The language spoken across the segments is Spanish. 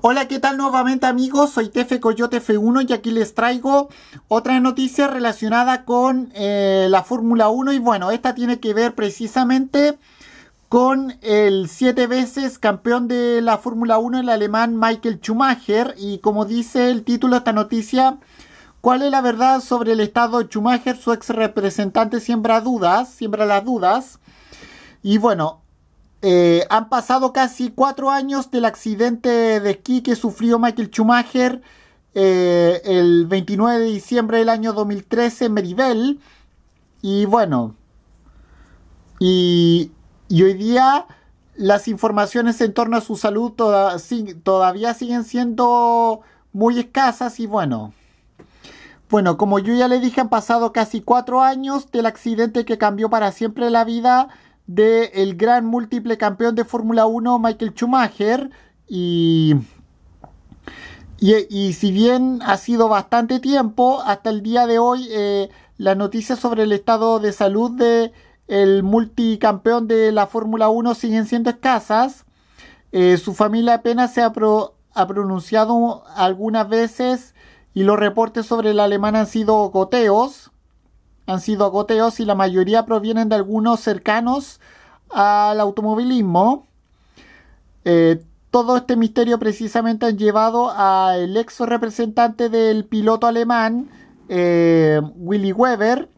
Hola, ¿qué tal nuevamente amigos? Soy Tefe Coyote F1 y aquí les traigo otra noticia relacionada con eh, la Fórmula 1 y bueno, esta tiene que ver precisamente con el siete veces campeón de la Fórmula 1, el alemán Michael Schumacher y como dice el título de esta noticia, ¿cuál es la verdad sobre el estado de Schumacher? Su ex representante siembra dudas, siembra las dudas. Y bueno, eh, han pasado casi cuatro años del accidente de esquí que sufrió Michael Schumacher eh, el 29 de diciembre del año 2013 en Meribel. Y bueno, y, hoy día las informaciones en torno a su salud todavía siguen siendo muy escasas y bueno. Bueno, como yo ya le dije, han pasado casi cuatro años del accidente que cambió para siempre la vida del gran múltiple campeón de Fórmula 1 Michael Schumacher y, y, si bien ha sido bastante tiempo, hasta el día de hoy las eh, la noticia sobre el estado de salud de el multicampeón de la Fórmula 1 siguen siendo escasas. Eh, su familia apenas se ha, ha, pronunciado algunas veces y los reportes sobre el alemán han sido goteos han sido goteos y la mayoría provienen de algunos cercanos al automovilismo. Eh, todo este misterio precisamente ha llevado al ex representante del piloto alemán, eh, Willy Weber,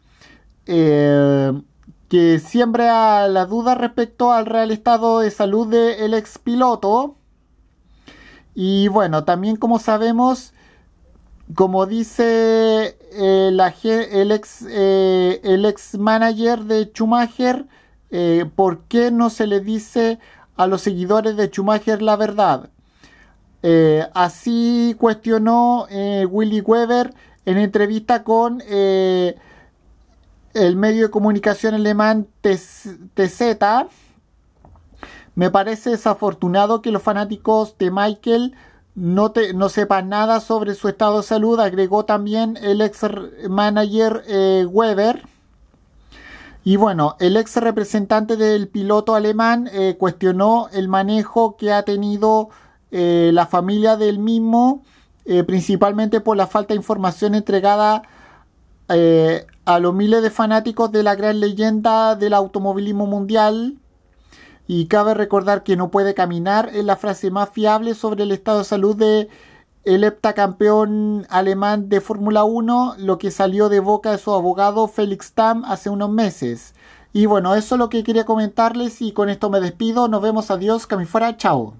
eh, que siembra la duda respecto al real estado de salud del expiloto. ex piloto. Y bueno, también como sabemos, como dice eh, eh, el, ex, manager de Schumacher, eh, ¿por qué no se le dice a los seguidores de Schumacher la verdad? así cuestionó Willy Weber en entrevista con el medio de comunicación alemán TZ. Me parece desafortunado que los fanáticos de Michael no, te, no sepa nada sobre su estado de salud, agregó también el ex manager eh, Weber. Y bueno, el ex representante del piloto alemán eh, cuestionó el manejo que ha tenido eh, la familia del mismo, principalmente por la falta de información entregada a los miles de fanáticos de la gran leyenda del automovilismo mundial. Y cabe recordar que no puede caminar es la frase más fiable sobre el estado de salud de el heptacampeón alemán de Fórmula 1, lo que salió de boca de su abogado Felix Tam hace unos meses. Y bueno, eso es lo que quería comentarles y con esto me despido. Nos vemos, adiós, que fuera, chao.